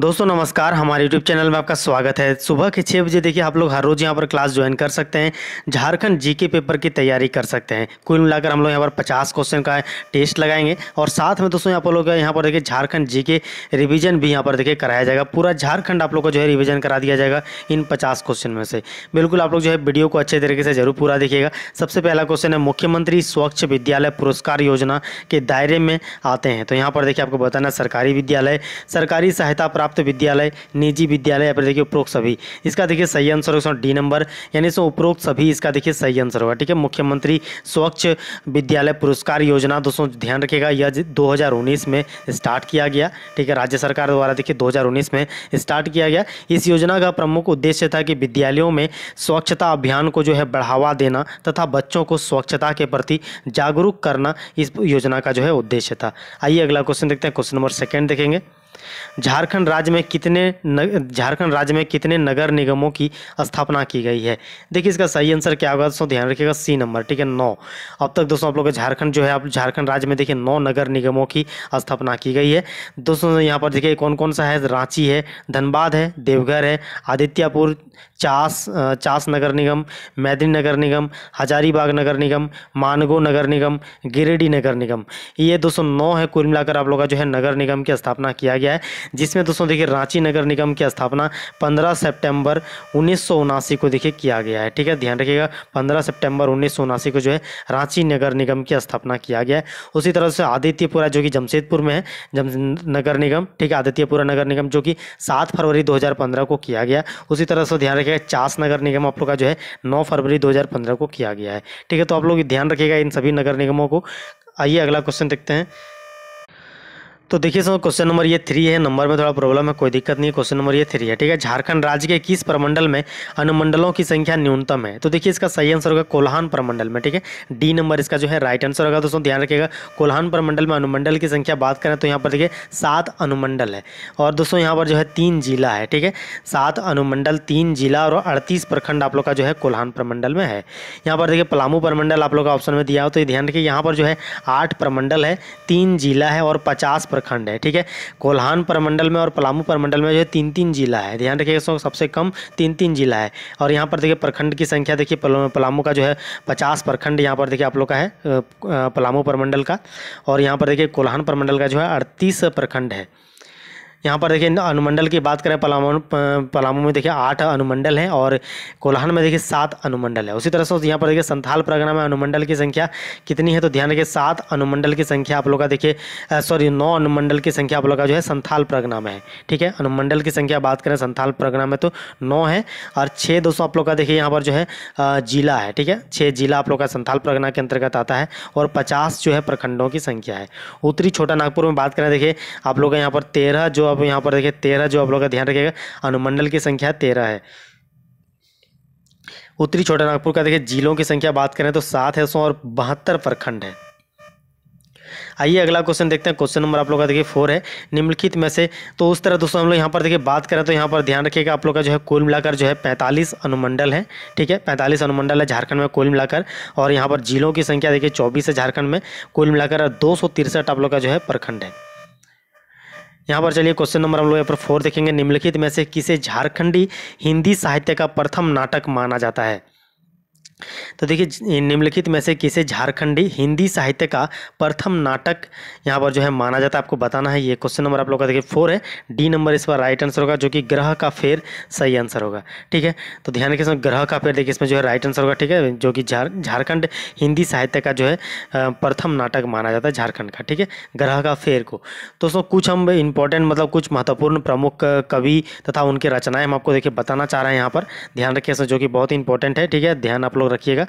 दोस्तों नमस्कार हमारे यूट्यूब चैनल में आपका स्वागत है सुबह के छः बजे देखिए आप लोग हर रोज़ यहाँ पर क्लास ज्वाइन कर सकते हैं झारखंड जीके पेपर की तैयारी कर सकते हैं कुल मिलाकर हम लोग यहाँ पर पचास क्वेश्चन का टेस्ट लगाएंगे और साथ में दोस्तों आप लोग यहाँ पर देखिए झारखंड जी रिविजन भी यहाँ पर देखिए कराया जाएगा पूरा झारखंड आप लोग को जो है रिविजन करा दिया जाएगा इन पचास क्वेश्चन में से बिल्कुल आप लोग जो है वीडियो को अच्छे तरीके से जरूर पूरा देखिएगा सबसे पहला क्वेश्चन है मुख्यमंत्री स्वच्छ विद्यालय पुरस्कार योजना के दायरे में आते हैं तो यहाँ पर देखिए आपको बताना सरकारी विद्यालय सरकारी सहायता प्राप्त प्राप्त विद्यालय निजी विद्यालय या फिर देखिए उपरोक्त सभी इसका देखिए सही आंसर होगा डी नंबर यानी सो उपरोक्त सभी इसका देखिए सही आंसर होगा ठीक है मुख्यमंत्री स्वच्छ विद्यालय पुरस्कार योजना दोस्तों ध्यान रखिएगा यह उन्नीस में स्टार्ट किया गया ठीक है राज्य सरकार द्वारा देखिए उन्नीस में स्टार्ट किया गया इस योजना का प्रमुख उद्देश्य था कि विद्यालयों में स्वच्छता अभियान को जो है बढ़ावा देना तथा बच्चों को स्वच्छता के प्रति जागरूक करना इस योजना का जो है उद्देश्य था आइए अगला क्वेश्चन देखते हैं क्वेश्चन नंबर सेकेंड देखेंगे झारखंड राज्य में कितने झारखंड राज्य में कितने नगर निगमों की स्थापना की गई है देखिए इसका सही आंसर क्या होगा दोस्तों ध्यान रखिएगा सी नंबर ठीक है नौ अब तक दोस्तों आप लोग झारखंड जो है आप झारखंड राज्य में देखिए नौ नगर निगमों की स्थापना की गई है दोस्तों यहाँ पर देखिए कौन कौन सा है रांची है धनबाद है देवघर है आदित्यपुर चास चास नगर निगम मैदिनी नगर निगम हजारीबाग नगर निगम मानगो नगर निगम गिरिडीह नगर निगम ये दोस्तों नौ है कुल मिलाकर आप लोग का जो है नगर निगम की स्थापना किया गया है है जिसमें दोस्तों देखिए रांची नगर निगम की स्थापना 15 सितंबर उन्नीस को देखिए किया गया है ठीक है ध्यान रखिएगा 15 सितंबर उन्नीस को जो है रांची नगर निगम की स्थापना किया गया है उसी तरह से आदित्यपुरा जो कि जमशेदपुर में है जम नगर निगम ठीक है आदित्यपुरा नगर निगम जो कि सात फरवरी दो को किया गया उसी तरह से ध्यान रखिएगा चास नगर निगम आप लोग का जो है नौ फरवरी दो को किया गया है ठीक है तो आप लोग ध्यान रखिएगा इन सभी नगर निगमों को आइए अगला क्वेश्चन देखते हैं तो देखिए सर क्वेश्चन नंबर ये थ्री है नंबर में थोड़ा प्रॉब्लम है कोई दिक्कत नहीं क्वेश्चन नंबर ये थ्री है ठीक है झारखंड राज्य के किस प्रमंडल में अनुमंडलों की संख्या न्यूनतम है तो देखिए इसका सही आंसर होगा कोल्हान प्रमंडल में ठीक है डी नंबर इसका जो है राइट आंसर होगा दोस्तों ध्यान रखिएगा कोल्हान प्रमंडल में अनुमंडल की संख्या बात करें तो यहाँ पर देखिए सात अनुमंडल है और दोस्तों यहाँ पर जो है तीन जिला है ठीक है सात अनुमंडल तीन जिला और अड़तीस प्रखंड आप लोग का जो है कोल्हान प्रमंडल में है यहाँ पर देखिए पलामू प्रमंडल आप लोग का ऑप्शन में दिया हो तो ध्यान रखिए यहाँ पर जो है आठ प्रमंडल है तीन जिला है और पचास प्रखंड है ठीक है कोल्हान प्रमंडल में और पलामू प्रमंडल में जो है तीन तीन जिला है ध्यान रखिएगा सबसे कम तीन तीन जिला है और यहाँ पर देखिए प्रखंड की संख्या देखिए पलामू का जो है पचास प्रखंड यहाँ पर देखिए आप लोग का है पलामू प्रमंडल का और यहाँ पर देखिए कोल्हान प्रमंडल का जो है अड़तीस प्रखंड है यहाँ पर देखिए अनुमंडल की बात करें पलामू पलामू में देखिए आठ अनुमंडल हैं और कोल्हान में देखिए सात अनुमंडल है उसी तरह से यहाँ पर देखिए संथाल परगना में अनुमंडल की संख्या कितनी है तो ध्यान रखिए सात अनुमंडल की संख्या आप लोग का देखिए सॉरी नौ अनुमंडल की संख्या आप लोग का जो है संथाल परगना में है ठीक है अनुमंडल की संख्या बात करें संथाल परगना में तो नौ है और छः दोस्तों आप लोग का देखिए यहाँ पर जो है जिला है ठीक है छः जिला आप लोग का संथाल परगना के अंतर्गत आता है और पचास जो है प्रखंडों की संख्या है उत्तरी छोटा नागपुर में बात करें देखिए आप लोग का यहाँ पर तेरह जो आप यहाँ पर देखें तेरह जो आप लोग का ध्यान रखेगा अनुमंडल की संख्या तेरह है उत्तरी छोटा नागपुर का देखिए जिलों की संख्या बात करें तो सात है सौ और बहत्तर प्रखंड है आइए अगला क्वेश्चन देखते हैं क्वेश्चन नंबर आप लोग का देखिए फोर है निम्नलिखित में से तो उस तरह दोस्तों हम लोग यहाँ पर देखिए बात करें तो यहाँ पर ध्यान रखिएगा आप लोग का जो है कुल मिलाकर जो है पैंतालीस अनुमंडल है ठीक है पैंतालीस अनुमंडल है झारखंड में कुल मिलाकर और यहाँ पर जिलों की संख्या देखिए चौबीस है झारखंड में कुल मिलाकर दो आप लोग का जो है प्रखंड है यहाँ पर चलिए क्वेश्चन नंबर हम लोग यहाँ पर फोर देखेंगे निम्नलिखित में से किसे झारखंडी हिंदी साहित्य का प्रथम नाटक माना जाता है तो देखिए निम्नलिखित में से किसे झारखंडी हिंदी साहित्य का प्रथम नाटक यहाँ पर जो है माना जाता है आपको बताना है ये क्वेश्चन नंबर आप लोग का देखिए फोर है डी नंबर इस पर राइट आंसर होगा जो कि ग्रह का फेर सही आंसर होगा ठीक है तो ध्यान रखिए इसमें ग्रह का फेर देखिए इसमें जो है राइट आंसर होगा ठीक है जो कि झारखंड हिंदी साहित्य का जो है प्रथम नाटक माना जाता है झारखंड का ठीक है ग्रह का फेर को दोस्तों कुछ हम इंपॉर्टेंट मतलब कुछ महत्वपूर्ण प्रमुख कवि तथा उनकी रचनाएं हम आपको देखिए बताना चाह रहे हैं यहाँ पर ध्यान रखिए इसमें जो कि बहुत इंपॉर्टेंट है ठीक है ध्यान आप लोग लोग रखिएगा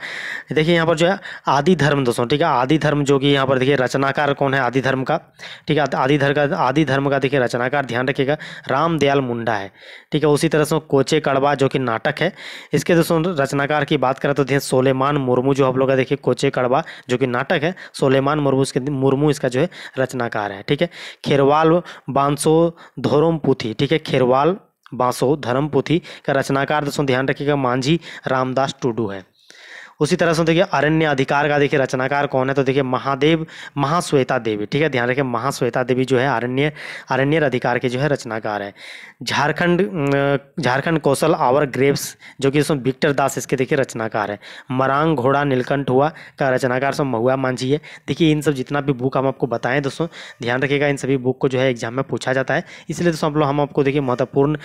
देखिए यहाँ पर जो है आदि धर्म दोस्तों ठीक है आदि धर्म जो कि यहाँ पर देखिए रचनाकार कौन है आदि धर्म का ठीक है आदि धर्म का आदि धर्म का देखिए रचनाकार ध्यान रखिएगा रामदयाल मुंडा है ठीक है उसी तरह से कोचे कड़वा जो कि नाटक है इसके दोस्तों रचनाकार की बात करें तो देखिए सोलेमान मुर्मू जो आप लोग का देखिए कोचे कड़वा जो कि नाटक है सोलेमान मुर्मू इसके मुर्मू इसका जो है रचनाकार है ठीक है खेरवाल बांसो धोरम पुथी ठीक है खेरवाल बांसो धर्मपुथी का रचनाकार दोस्तों ध्यान रखिएगा मांझी रामदास टूडू है उसी तरह से देखिए अरण्य अधिकार का देखिए रचनाकार कौन है तो देखिए महादेव महाश्वेता देवी ठीक है ध्यान रखिए महाश्वेता देवी जो है अरण्य अरण्य अधिकार के जो है रचनाकार है झारखंड झारखंड कौशल आवर ग्रेव्स जो कि उसमें विक्टर दास इसके देखिए रचनाकार है मरांग घोड़ा नीलकंठ हुआ का रचनाकार सब महुआ मांझी है देखिए इन सब जितना भी बुक हम आपको बताएं दोस्तों ध्यान रखिएगा इन सभी बुक को जो है एग्जाम में पूछा जाता है इसलिए दोस्तों हम लोग हम आपको देखिए महत्वपूर्ण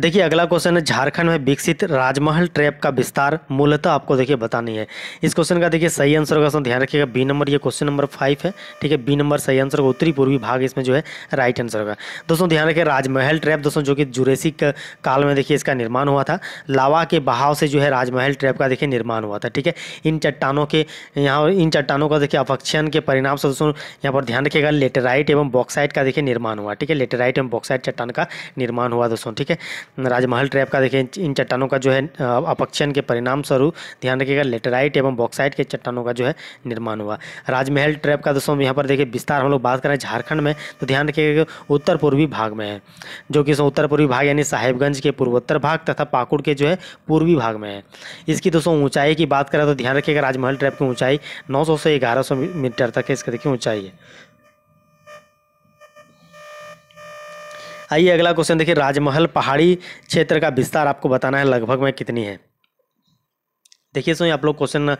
देखिए अगला क्वेश्चन है झारखंड में विकसित राजमहल ट्रैप का विस्तार मूलतः आपको देखिए बतानी है इस क्वेश्चन का देखिए सही आंसर होगा ध्यान रखिएगा बी नंबर ये क्वेश्चन नंबर फाइव है ठीक है बी नंबर सही आंसर होगा उत्तरी पूर्वी भाग इसमें जो है राइट आंसर होगा दोस्तों ध्यान रखिए राजमहल ट्रैप दोस्तों जो कि जुरेसिक काल में देखिए इसका निर्माण हुआ था लावा के बहाव से जो है राजमहल ट्रैप का देखिए निर्माण हुआ था ठीक है इन चट्टानों के यहाँ इन चट्टानों का देखिए अपक्षण के परिणाम से दोस्तों यहाँ पर ध्यान रखिएगा लेटेराइट एवं बॉक्साइट का देखिए निर्माण हुआ ठीक है लेटेराइट एवं बॉक्साइड चट्टान का निर्माण हुआ दोस्तों ठीक है राजमहल ट्रैप का देखें इन चट्टानों का जो है अपक्षण के परिणाम स्वरूप ध्यान रखिएगा लेटराइट एवं बॉक्साइट के चट्टानों का जो है निर्माण हुआ राजमहल ट्रैप का दोस्तों यहाँ पर देखिए विस्तार हम लोग बात करें झारखंड में तो ध्यान रखिएगा कि उत्तर पूर्वी भाग में है जो कि उत्तर पूर्वी भाग यानी साहेबगंज के पूर्वोत्तर भाग तथा पाकुड़ के जो है पूर्वी भाग में है इसकी दोस्तों ऊंचाई की बात करें तो ध्यान रखिएगा राजमहल ट्रैप की ऊंचाई नौ से ग्यारह मीटर तक है इसका देखिए ऊंचाई है आइए अगला क्वेश्चन देखिए राजमहल पहाड़ी क्षेत्र का विस्तार आपको बताना है लगभग में कितनी है देखिए सो आप लोग क्वेश्चन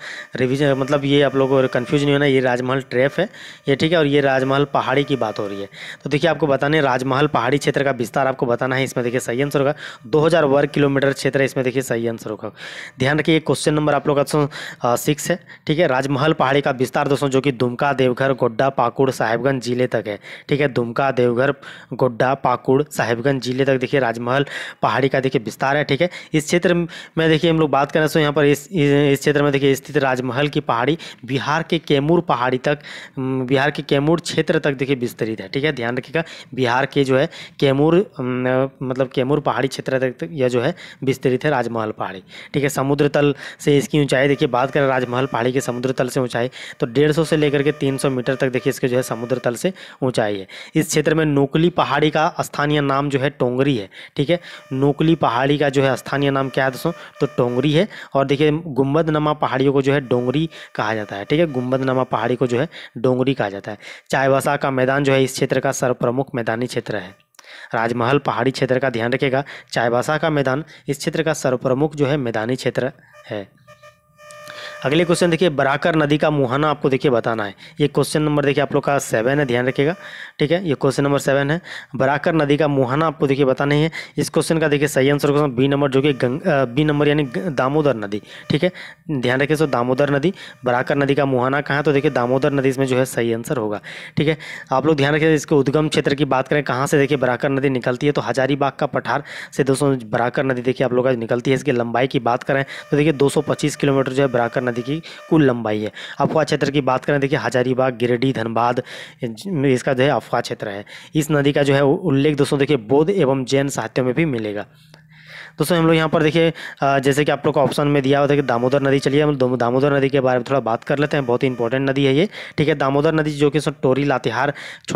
रिविजन मतलब ये आप लोग कन्फ्यूज नहीं होना ये राजमहल ट्रेफ है ये ठीक है और ये राजमहल पहाड़ी की बात हो रही है तो देखिए आपको बताने राजमहल पहाड़ी क्षेत्र का विस्तार आपको बताना है इसमें देखिए सही आंसर होगा दो वर्ग किलोमीटर क्षेत्र है इसमें देखिए सही आंसर होगा ध्यान रखिए क्वेश्चन नंबर आप लोग का सिक्स है ठीक है राजमहल पहाड़ी का विस्तार दोस्तों जो कि दुमका देवघर गोड्डा पाकुड़ साहेबगंज जिले तक है ठीक है दुमका देवघर गोड्डा पाकुड़ साहेबगंज जिले तक देखिए राजमहल पहाड़ी का देखिए विस्तार है ठीक है इस क्षेत्र में देखिए हम लोग बात करें सो यहाँ पर इस इस क्षेत्र में देखिए स्थित राजमहल की पहाड़ी बिहार के कैमूर पहाड़ी तक बिहार के कैमूर क्षेत्र तक देखिए विस्तृत है ठीक है ध्यान रखिएगा बिहार के जो है कैमूर मतलब कैमूर पहाड़ी क्षेत्र तक, यह जो है विस्तृत है राजमहल पहाड़ी ठीक है समुद्र तल से इसकी ऊंचाई देखिए बात करें राजमहल पहाड़ी के समुद्र तल से ऊंचाई तो डेढ़ से लेकर के तीन मीटर तक देखिए इसके जो है समुद्र तल से ऊंचाई है इस क्षेत्र में नोकली पहाड़ी का स्थानीय नाम जो है टोंगरी है ठीक है नोकली पहाड़ी का जो है स्थानीय नाम क्या है दोस्तों तो टोंगरी है और देखिए गुम्बद नमा पहाड़ियों को जो है डोंगरी कहा जाता है ठीक है गुम्बद नमा पहाड़ी को जो है डोंगरी कहा जाता है चायबासा का मैदान जो है इस क्षेत्र का सर्वप्रमुख मैदानी क्षेत्र है राजमहल पहाड़ी क्षेत्र का ध्यान रखेगा चायबासा का मैदान इस क्षेत्र का सर्वप्रमुख जो है मैदानी क्षेत्र है अगले क्वेश्चन देखिए बराकर नदी का मुहाना आपको देखिए बताना है ये क्वेश्चन नंबर देखिए आप लोग का सेवन है ध्यान रखिएगा ठीक है ये क्वेश्चन नंबर सेवन है बराकर नदी का मुहाना आपको देखिए बताना है इस क्वेश्चन का देखिए सही आंसर क्वेश्चन बी नंबर जो कि बी नंबर यानी दामोदर नदी ठीक है ध्यान रखिए सो दामोदर नदी बराकर नदी का मुहाना कहाँ तो देखिए दामोदर नदी इसमें जो है सही आंसर होगा ठीक है आप लोग ध्यान रखिए इसके उद्गम क्षेत्र की बात करें कहाँ से देखिए बराकर नदी निकलती है तो हजारीबाग का पठार से दोस्तों बराकर नदी देखिए आप लोग निकलती है इसकी लंबाई की बात करें तो देखिए दो किलोमीटर जो है बराकर करना देखिए कुल लंबाई है अफवाह क्षेत्र की बात करें देखिए हजारीबाग गिरडी धनबाद इसका जो है अफवाह क्षेत्र है इस नदी का जो है उल्लेख दोस्तों देखिए बौद्ध एवं जैन साहित्यों में भी मिलेगा दोस्तों हम लोग यहाँ पर देखिए जैसे कि आप लोग को ऑप्शन में दिया हुआ था कि दामोदर नदी चलिए हम दामोदर नदी के बारे में थोड़ा बात कर लेते हैं बहुत ही इंपॉर्टेंट नदी है ये ठीक है दामोदर नदी जो कि टोरी लातेहार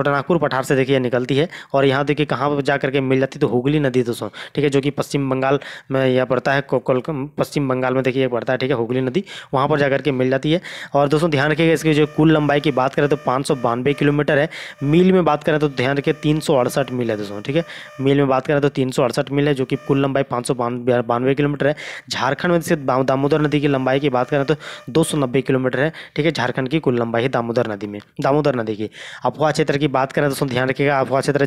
नागपुर पठार से देखिए निकलती है और यहाँ देखिए कहाँ पर जा करके मिल जाती है तो हुगली नदी दोस्तों ठीक है जो कि पश्चिम बंगाल में यह पड़ता है पश्चिम बंगाल में देखिए पड़ता है ठीक है हुगली नदी वहाँ पर जाकर के मिल जाती है और दोस्तों ध्यान रखिएगा इसकी जो कुल लंबाई की बात करें तो पाँच किलोमीटर है मील में बात करें तो ध्यान रखिए तीन मील है दोस्तों ठीक है मील में बात करें तो तीन मील है जो कि कुल लंबाई पाँच सौ बानवे किलोमीटर है झारखंड में दामोदर नदी की लंबाई की बात करें तो दो सौ नब्बे किलोमीटर है ठीक है झारखंड की कुल लंबाई है दामोदर नदी में दामोदर नदी की अफवाह क्षेत्र की बात करें दोस्तों ध्यान रखिएगा अफवाह क्षेत्र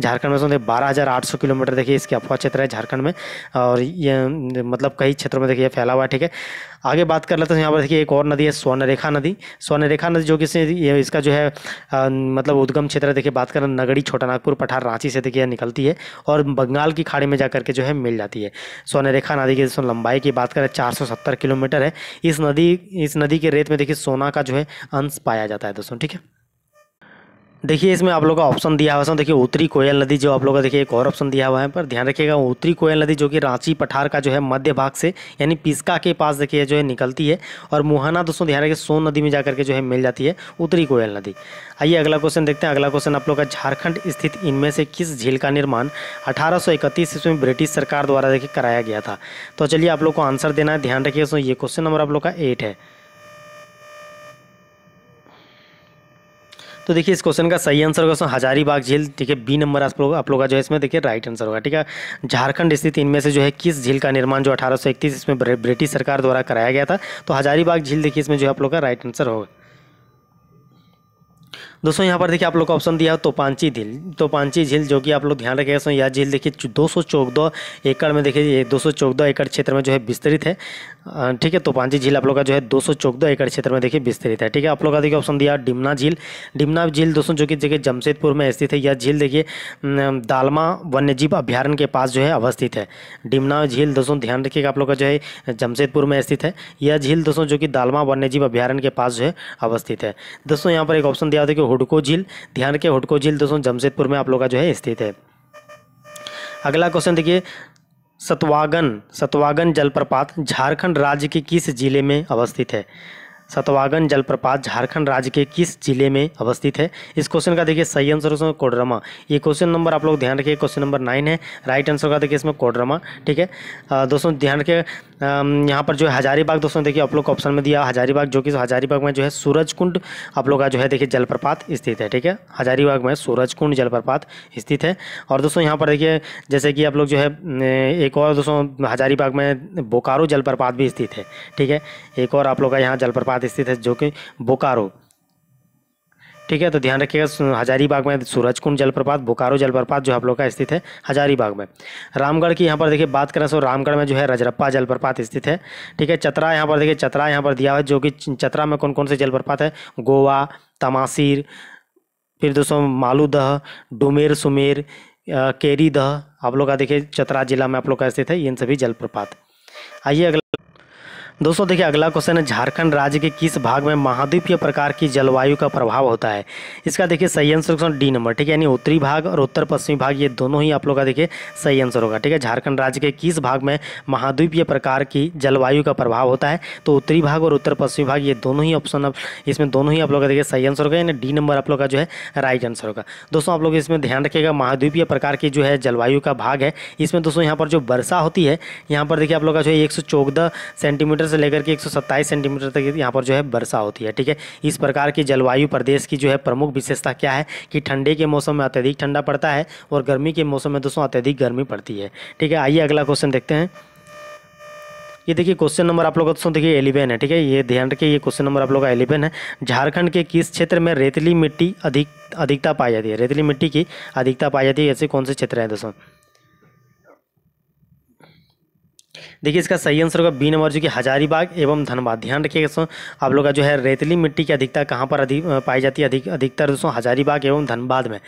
झारखंड में दोस्तों बारह हज़ार आठ सौ किलोमीटर देखिए इसके अफवाह क्षेत्र है झारखंड में और ये मतलब कई क्षेत्रों में देखिए फैला हुआ है ठीक है आगे बात कर लेते हैं यहाँ पर देखिए एक और नदी है स्वर्णरेखा नदी स्वर्णरेखा नदी जो कि इसका जो है आ, मतलब उद्गम क्षेत्र देखिए बात करें नगड़ी छोटा नागपुर पठार रांची से देखिए निकलती है और बंगाल की खाड़ी में जा करके जो है मिल जाती है स्वर्णरेखा नदी की लंबाई की बात करें चार किलोमीटर है इस नदी इस नदी के रेत में देखिए सोना का जो है अंश पाया जाता है दोस्तों ठीक है देखिए इसमें आप लोग का ऑप्शन दिया हुआ है देखिए उत्तरी कोयल नदी जो आप लोग का देखिए एक और ऑप्शन दिया हुआ है पर ध्यान रखिएगा उत्तरी कोयल नदी जो कि रांची पठार का जो है मध्य भाग से यानी पिस्का के पास देखिए जो है निकलती है और मुहाना दोस्तों ध्यान रखिए सोन नदी में जाकर के जो है मिल जाती है उत्तरी कोयल नदी आइए अगला क्वेश्चन देखते हैं अगला क्वेश्चन आप लोग का झारखंड स्थित इनमें से किस झील का निर्माण अठारह ईस्वी में ब्रिटिश सरकार द्वारा देखिए कराया गया था तो चलिए आप लोग को आंसर देना है ध्यान रखिए दोस्तों ये क्वेश्चन नंबर आप लोग का एट है तो देखिए इस क्वेश्चन का सही आंसर होगा हजारीबाग झील ठीक है बी नंबर आप लोग आप लोग का जो है इसमें देखिए राइट आंसर होगा ठीक है झारखंड स्थित इनमें से जो है किस झील का निर्माण जो अठारह इसमें ब्रिटिश सरकार द्वारा कराया गया था तो हजारीबाग झील देखिए इसमें जो है आप लोग का राइट आंसर होगा दोस्तों यहाँ पर देखिए आप लोग का ऑप्शन दिया है तोपांची झील तोपांची झील जो कि आप लोग ध्यान दोस्तों यह झील देखिए दो सौ एकड़ में देखिए दो सौ एकड़ क्षेत्र में जो है विस्तृत है ठीक है तोपांची झील आप लोग का जो है दो सौ एकड़ क्षेत्र में देखिए विस्तृत है ठीक है आप लोग का देखिए ऑप्शन दिया डिमना झील डिमना झील दोस्तों जो कि देखिए जमशेदपुर में स्थित है यह झील देखिए दालमा वन्यजीव अभ्यारण्य के पास जो है अवस्थित है डिमना झील दोस्तों ध्यान रखिएगा आप लोग का जो है जमशेदपुर में स्थित है यह झील दोस्तों जो कि दालमा वन्यजीव अभ्यारण्य के पास जो है अवस्थित है दोस्तों यहाँ पर एक ऑप्शन दिया देखिए हुडको झील ध्यान के हुडको झील दोस्तों जमशेदपुर में आप लोग का जो है स्थित है अगला क्वेश्चन देखिए सतवागन सतवागन जलप्रपात झारखंड राज्य के किस जिले में अवस्थित है सतवागन जलप्रपात झारखंड राज्य के किस जिले में अवस्थित है इस क्वेश्चन का देखिए सही आंसर उसमें कोडरमा ये क्वेश्चन नंबर आप लोग ध्यान रखिए क्वेश्चन नंबर नाइन है राइट आंसर का देखिए इसमें कोडरमा ठीक है दोस्तों ध्यान रखिए यहाँ पर जो है हजारीबाग दोस्तों देखिए आप लोग को ऑप्शन में दिया हजारीबाग जो कि हजारीबाग में जो है सूरजकुंड आप लोग का जो है देखिए जलप्रपात स्थित है ठीक है हजारीबाग में सूरज जलप्रपात स्थित है और दोस्तों यहाँ पर देखिए जैसे कि आप लोग जो है एक और दोस्तों हजारीबाग में बोकारो जलप्रपात भी स्थित है ठीक है एक और आप लोग का यहाँ जलप्रपात बाद स्थित है जो कि बोकारो ठीक है तो ध्यान रखिएगा हजारीबाग में सूरज कुंड जलप्रपात बोकारो जलप्रपात जो आप लोग का स्थित है हजारीबाग में रामगढ़ की यहाँ पर देखिए बात करें तो रामगढ़ में जो है रजरप्पा जलप्रपात स्थित है ठीक है चतरा यहाँ पर देखिए चतरा यहाँ पर दिया हुआ है जो कि चतरा में कौन कौन से जलप्रपात है गोवा तमासिर फिर दोस्तों मालूदह डुमेर सुमेर केरीदह आप लोग का देखिए चतरा जिला में आप लोग का स्थित है इन सभी जलप्रपात आइए अगला दोस्तों देखिए अगला क्वेश्चन है झारखंड राज्य के किस भाग में महाद्वीपीय प्रकार की जलवायु का प्रभाव होता है इसका देखिए सही आंसर क्वेश्चन डी नंबर ठीक है यानी उत्तरी भाग और उत्तर पश्चिमी भाग ये दोनों ही आप लोग का देखिए सही आंसर होगा ठीक है झारखंड राज्य के किस भाग में महाद्वीपीय प्रकार की जलवायु का प्रभाव होता है तो उत्तरी भाग और उत्तर पश्चिमी भाग ये दोनों ही ऑप्शन इसमें दोनों ही आप लोग का देखिए सही आंसर होगा यानी डी नंबर आप लोग का जो है राइट आंसर होगा दोस्तों आप लोग इसमें ध्यान रखिएगा महाद्वीपीय प्रकार की जो है जलवायु का भाग है इसमें दोस्तों यहाँ पर जो वर्षा होती है यहाँ पर देखिए आप लोग का जो है एक सेंटीमीटर सेंटीमीटर से लेकर के एक सेंटीमीटर तक यहाँ पर जो है वर्षा होती है ठीक है इस प्रकार की जलवायु प्रदेश की जो है प्रमुख विशेषता क्या है कि ठंडे के मौसम में अत्यधिक ठंडा पड़ता है और गर्मी के मौसम में दोस्तों अत्यधिक गर्मी पड़ती है ठीक है आइए अगला क्वेश्चन देखते हैं ये देखिए क्वेश्चन नंबर आप लोग का दोस्तों देखिए एलिवेन है ठीक है ये ध्यान रखिए ये क्वेश्चन नंबर आप लोग का एलिवेन है झारखंड के किस क्षेत्र में रेतली मिट्टी अधिक अधिकता पाई जाती है रेतली मिट्टी की अधिकता पाई जाती है ऐसे कौन से क्षेत्र हैं दोस्तों देखिए इसका सही आंसर होगा बी नंबर जो कि हजारीबाग एवं धनबाद ध्यान रखिएगा दोस्तों आप लोग का जो है रेतली मिट्टी की अधिकता कहाँ पर अधिक पाई जाती है अधिक अधिकतर दोस्तों हजारीबाग एवं धनबाद में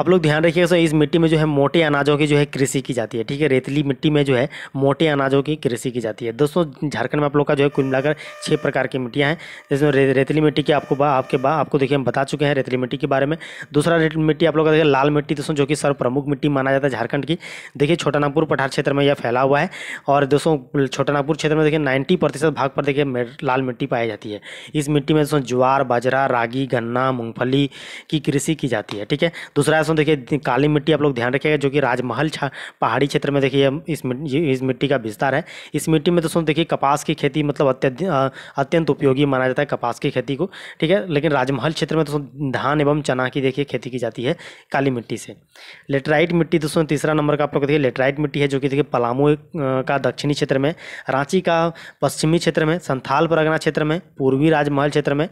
आप लोग ध्यान रखिएगा दोस्तों इस मिट्टी में जो है मोटे अनाजों की जो है कृषि की जाती है ठीक है रेतली मिट्टी में जो है मोटे अनाजों की कृषि की जाती है दोस्तों झारखंड में आप लोग का जो है कुल मिलाकर छः प्रकार की मिट्टियाँ हैं जिसमें रेतली मिट्टी की आपको बा, आपके बा, आपको देखिए हम बता चुके हैं रेतली मिट्टी के बारे में दूसरा मिट्टी आप लोग का देखिए लाल मिट्टी दोस्तों जो कि सर्व प्रमुख मिट्टी माना जाता है झारखंड की देखिए छोटानागपुर पठार क्षेत्र में यह फैला हुआ है और दोस्तों दोस्तों छोटानागपुर क्षेत्र में देखिए 90 प्रतिशत भाग पर देखिए लाल मिट्टी पाई जाती है इस मिट्टी में दोस्तों ज्वार बाजरा रागी गन्ना मूंगफली की कृषि की जाती है ठीक है दूसरा दोस्तों देखिए काली मिट्टी आप लोग ध्यान रखिएगा जो कि राजमहल पहाड़ी क्षेत्र में देखिए इस इस मिट्टी का विस्तार है इस मिट्टी में दोस्तों देखिए कपास की खेती मतलब अत्यंत उपयोगी माना जाता है कपास की खेती को ठीक है लेकिन राजमहल क्षेत्र में दोस्तों धान एवं चना की देखिए खेती की जाती है काली मिट्टी से लेटराइट मिट्टी दोस्तों तीसरा नंबर का आप लोग देखिए लेटराइट मिट्टी है जो कि देखिए पलामू का दक्षिण दक्षिणी क्षेत्र में रांची का पश्चिमी क्षेत्र में संथाल परगना क्षेत्र में पूर्वी राजमहल क्षेत्र में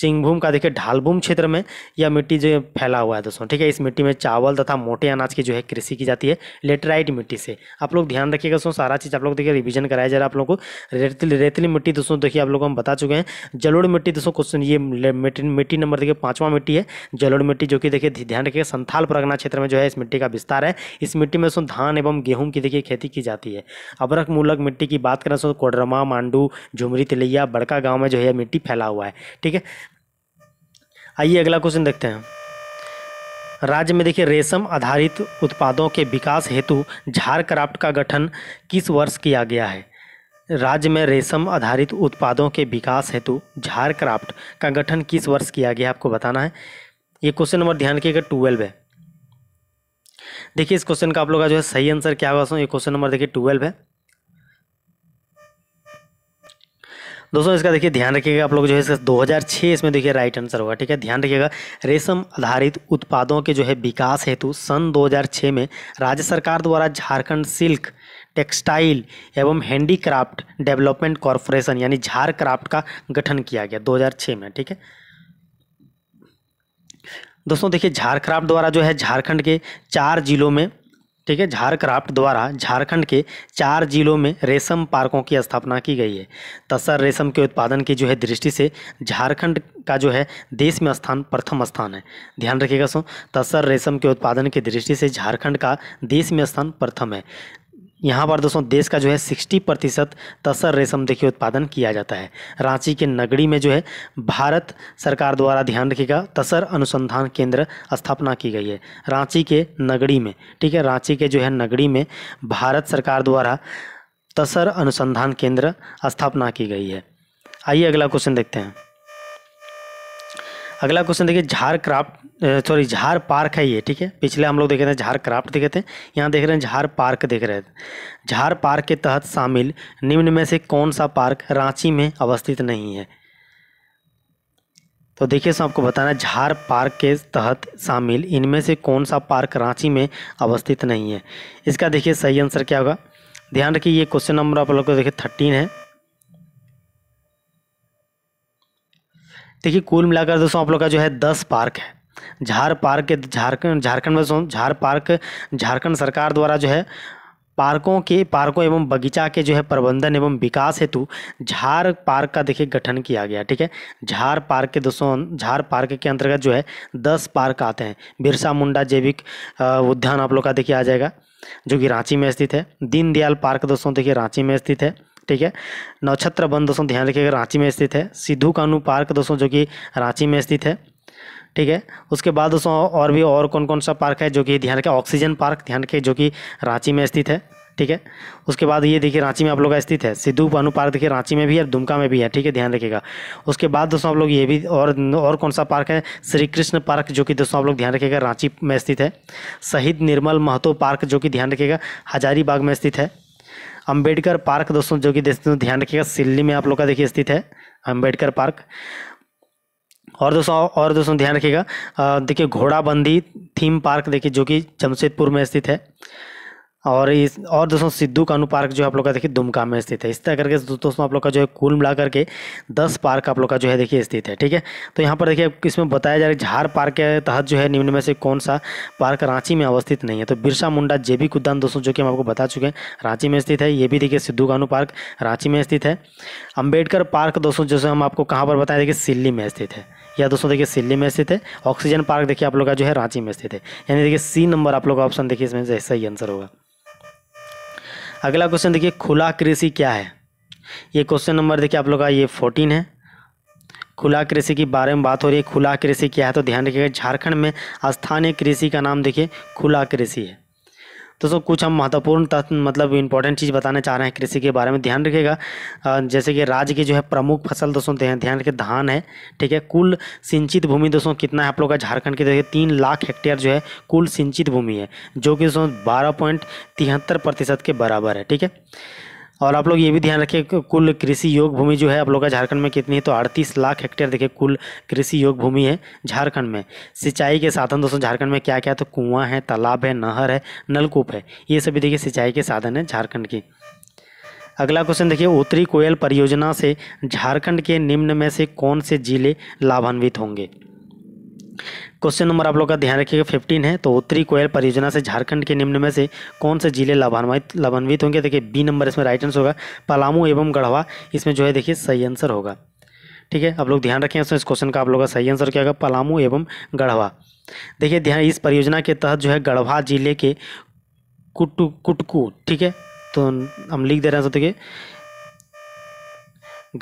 सिंहभूम का देखिए ढालभूम क्षेत्र में यह मिट्टी जो फैला हुआ है दोस्तों ठीक है इस मिट्टी में चावल तथा मोटे अनाज की जो है कृषि की जाती है लेटराइट मिट्टी से आप लोग ध्यान रखिएगा दोस्तों सारा चीज़ आप लोग देखिए रिविजन कराया जा रहा है आप लोग को रेतली रेतली मिट्टी दोस्तों देखिए आप लोग को हम बता चुके हैं जलोड़ मिट्टी दोस्तों क्वेश्चन ये मिट्टी नंबर देखिए पाँचवा मिट्टी है जलोड़ मिट्टी जो कि देखिए ध्यान रखिएगा संथाल परगना क्षेत्र में जो है इस मिट्टी का विस्तार है इस मिट्टी में दोस्तों धान एवं गेहूं की देखिए खेती की जाती है अबरक मूलक मिट्टी की बात करें तो कोडरमा मांडू झुमरी तिलैया बड़का गांव में जो है मिट्टी फैला हुआ है ठीक है आइए अगला क्वेश्चन देखते हैं राज्य में देखिए रेशम आधारित उत्पादों के विकास हेतु झारक्राफ्ट का गठन किस वर्ष किया गया है राज्य में रेशम आधारित उत्पादों के विकास हेतु झारक्राफ्ट का गठन किस वर्ष किया गया आपको बताना है ये क्वेश्चन नंबर ध्यान रखिएगा ट्वेल्व है देखिए इस क्वेश्चन का आप लोग का जो है सही आंसर क्या होगा ये क्वेश्चन नंबर देखिए ट्वेल्व है दोस्तों इसका देखिए ध्यान रखिएगा आप लोग जो है इसका 2006 इसमें देखिए राइट आंसर होगा ठीक है ध्यान रखिएगा रेशम आधारित उत्पादों के जो है विकास हेतु सन 2006 में राज्य सरकार द्वारा झारखंड सिल्क टेक्सटाइल एवं हैंडीक्राफ्ट डेवलपमेंट कॉरपोरेशन यानी झारक्राफ्ट का गठन किया गया 2006 में ठीक है दोस्तों देखिए झारक्राफ्ट द्वारा जो है झारखंड के चार जिलों में ठीक है झारक्राफ्ट द्वारा झारखंड के चार जिलों में रेशम पार्कों की स्थापना की गई है तसर रेशम के उत्पादन की जो है दृष्टि से झारखंड का जो है देश में स्थान प्रथम स्थान है ध्यान रखिएगा सो तसर रेशम के उत्पादन की दृष्टि से झारखंड का देश में स्थान प्रथम है यहाँ पर दोस्तों देश का जो है सिक्सटी प्रतिशत तसर रेशम देखिए उत्पादन किया जाता है रांची के नगड़ी में जो है भारत सरकार द्वारा ध्यान रखेगा तसर अनुसंधान केंद्र स्थापना की गई है रांची के नगड़ी में ठीक है रांची के जो है नगड़ी में भारत सरकार द्वारा तसर अनुसंधान केंद्र स्थापना की गई है आइए अगला क्वेश्चन देखते हैं अगला क्वेश्चन देखिए झारक्राफ्ट सॉरी झार पार्क है ये ठीक है पिछले हम लोग देखे थे झार क्राफ्ट देखे थे यहाँ देख रहे हैं झार पार्क देख रहे थे झार पार्क के तहत शामिल निम्न में से कौन सा पार्क रांची में अवस्थित नहीं है तो देखिए सर आपको बताना झार पार्क के तहत शामिल इनमें से कौन सा पार्क रांची में अवस्थित नहीं है इसका देखिए सही आंसर क्या होगा ध्यान रखिए ये क्वेश्चन नंबर आप लोग को देखिए थर्टीन है देखिए कुल मिलाकर दोस्तों आप लोग का जो है दस पार्क है झार पार्क झारखंड झारखंड में झार पार्क झारखंड सरकार द्वारा जो है पार्कों के पार्कों एवं बगीचा के जो है प्रबंधन एवं विकास हेतु झार पार्क का देखिए गठन किया गया ठीक है झार पार्क के दोस्तों झार पार्क के अंतर्गत जो है दस पार्क आते हैं बिरसा मुंडा जैविक उद्यान आप लोग का देखिए आ जाएगा जो कि रांची में स्थित है दीनदयाल पार्क दोस्तों देखिए रांची में स्थित है ठीक है नक्षत्र बंद दोस्तों ध्यान रखिएगा रांची में स्थित है सिद्धू कानू पार्क दोस्तों जो कि रांची में स्थित है ठीक है उसके बाद दोस्तों और भी और कौन कौन सा पार्क है जो कि ध्यान रखें ऑक्सीजन पार्क ध्यान रखें जो कि रांची में स्थित है ठीक है उसके बाद ये देखिए रांची में आप लोग का स्थित है सिद्धू पानू पार्क देखिए रांची में भी है दुमका में भी है ठीक है ध्यान रखिएगा उसके बाद दोस्तों आप लोग ये भी और और कौन सा पार्क है श्री कृष्ण पार्क जो कि दोस्तों आप लोग ध्यान रखिएगा रांची में स्थित है शहीद निर्मल महतो पार्क जो कि ध्यान रखिएगा हजारीबाग में स्थित है अम्बेडकर पार्क दोस्तों जो कि ध्यान रखिएगा सिल्ली में आप लोग का देखिए स्थित है अम्बेडकर पार्क और दोस्तों और दोस्तों ध्यान रखिएगा देखिए घोड़ाबंदी थीम पार्क देखिए जो कि जमशेदपुर में स्थित है और इस और दोस्तों सिद्धू कानू पार्क जो आप लोग का देखिए दुमका में स्थित है इस तरह करके दोस्तों आप लोग का जो है कुल मिला करके दस पार्क आप लोग का जो है देखिए स्थित है ठीक है तो यहाँ पर देखिए इसमें बताया जा रहा है झार पार्क के तहत जो है निम्न में से कौन सा पार्क रांची में अवस्थित नहीं है तो बिरसा मुंडा जे बी कुद्दान दोस्तों जो कि हम आपको बता चुके हैं रांची में स्थित है ये भी देखिए सिद्धू कानू पार्क रांची में स्थित है अम्बेडकर पार्क दोस्तों जैसे हम आपको कहाँ पर बताएं देखिए सिल्ली में स्थित है या दोस्तों देखिए सिल्ली में स्थित है ऑक्सीजन पार्क देखिए आप लोग का जो है रांची में स्थित है यानी देखिए सी नंबर आप लोग का ऑप्शन देखिए इसमें सही आंसर होगा अगला क्वेश्चन देखिए खुला कृषि क्या है ये क्वेश्चन नंबर देखिए आप लोग का ये फोर्टीन है खुला कृषि के बारे में बात हो रही है खुला कृषि क्या है तो ध्यान रखिएगा झारखंड में स्थानीय कृषि का नाम देखिए खुला कृषि है तो सब कुछ हम महत्वपूर्ण मतलब इंपॉर्टेंट चीज़ बताना चाह रहे हैं कृषि के बारे में ध्यान रखिएगा जैसे कि राज्य की जो है प्रमुख फसल दोस्तों ध्यान रखिए धान है ठीक है कुल सिंचित भूमि दोस्तों कितना है आप लोग का झारखंड की देखिए तीन लाख हेक्टेयर जो है कुल सिंचित भूमि है जो कि दोस्तों बारह पॉइंट तिहत्तर प्रतिशत के बराबर है ठीक है और आप लोग ये भी ध्यान रखिए कुल कृषि योग भूमि जो है आप लोग का झारखंड में कितनी है तो अड़तीस लाख हेक्टेयर देखिए कुल कृषि योग भूमि है झारखंड में सिंचाई के साधन दोस्तों झारखंड में क्या क्या है तो कुआं है तालाब है नहर है नलकूप है ये सभी देखिए सिंचाई के साधन है झारखंड की अगला क्वेश्चन देखिए उत्तरी कोयल परियोजना से झारखंड के निम्न में से कौन से जिले लाभान्वित होंगे क्वेश्चन नंबर आप लोग का ध्यान रखिएगा फिफ्टीन है तो उत्तरी कोयल परियोजना से झारखंड के निम्न में से कौन से जिले लाभान्वित लाभान्वित होंगे देखिए बी नंबर इसमें राइट आंसर होगा पलामू एवं गढ़वा इसमें जो है देखिए सही आंसर होगा ठीक है आप लोग ध्यान रखें इसमें इस क्वेश्चन का आप लोग का सही आंसर क्या होगा पलामू एवं गढ़वा देखिए ध्यान इस परियोजना के तहत जो है गढ़वा जिले के कुटू कुटकू ठीक है तो हम लिख दे रहे हैं सो देखिए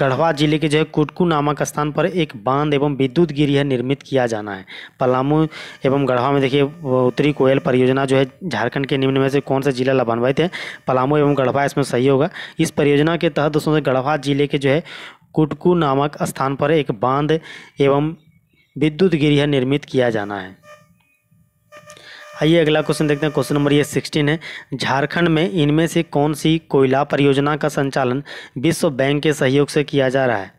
गढ़वा जिले के जो है कुटकू नामक स्थान पर एक बांध एवं विद्युत है निर्मित किया जाना है पलामू एवं गढ़वा में देखिए उत्तरी कोयल परियोजना जो है झारखंड के निम्न में से कौन सा जिला लाभान्वित है पलामू एवं गढ़वा इसमें सही होगा इस परियोजना के तहत दोस्तों गढ़वा जिले के जो है कुटकू नामक स्थान पर एक बांध एवं विद्युत गिरी निर्मित किया जाना है आइए अगला क्वेश्चन देखते हैं क्वेश्चन नंबर ये सिक्सटीन है झारखंड में इनमें से कौन सी कोयला परियोजना का संचालन विश्व बैंक के सहयोग से किया जा रहा है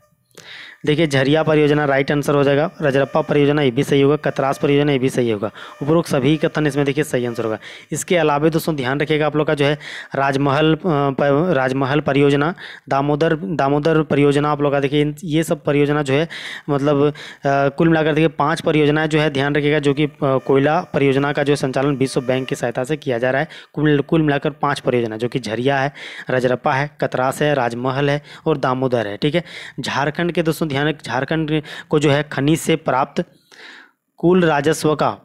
देखिए झरिया परियोजना राइट आंसर हो जाएगा रजरप्पा परियोजना ये भी सही होगा कतरास परियोजना ये भी सही होगा उपरोक्त सभी कथन इसमें देखिए सही आंसर होगा इसके अलावा दोस्तों ध्यान रखिएगा आप लोग का जो है राजमहल राजमहल परियोजना दामोदर दामोदर परियोजना आप लोग का देखिए ये सब परियोजना जो है मतलब कुल मिलाकर देखिए पाँच परियोजनाएँ जो है ध्यान रखिएगा जो कि कोयला परियोजना का जो संचालन विश्व बैंक की सहायता से किया जा रहा है कुल कुल मिलाकर पाँच परियोजना जो कि झरिया है रजरप्पा है कतरास है राजमहल है और दामोदर है ठीक है झारखंड के दोस्तों ध्यान झारखंड को जो है खनिज से प्राप्त कुल राजस्व का